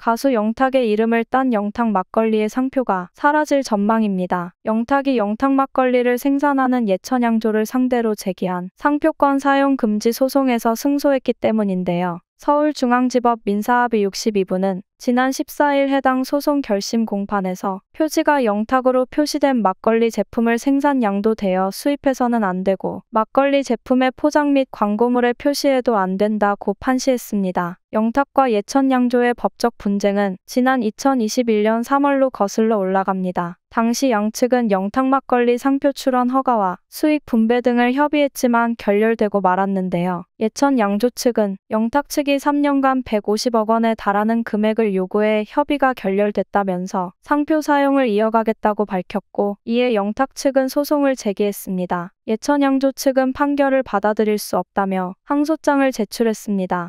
가수 영탁의 이름을 딴 영탁 막걸리의 상표가 사라질 전망입니다. 영탁이 영탁 막걸리를 생산하는 예천양조를 상대로 제기한 상표권 사용 금지 소송에서 승소했기 때문인데요. 서울중앙지법 민사합의 62부는 지난 14일 해당 소송 결심 공판에서 표지가 영탁으로 표시된 막걸리 제품을 생산 양도되어 수입해서는 안 되고 막걸리 제품의 포장 및 광고물에 표시해도 안 된다고 판시했습니다. 영탁과 예천 양조의 법적 분쟁은 지난 2021년 3월로 거슬러 올라갑니다. 당시 양측은 영탁막걸리 상표 출원 허가와 수익 분배 등을 협의했지만 결렬되고 말았는데요. 예천 양조 측은 영탁 측이 3년간 150억 원에 달하는 금액을 요구해 협의가 결렬됐다면서 상표 사용을 이어가겠다고 밝혔고 이에 영탁 측은 소송을 제기했습니다. 예천 양조 측은 판결을 받아들일 수 없다며 항소장을 제출했습니다.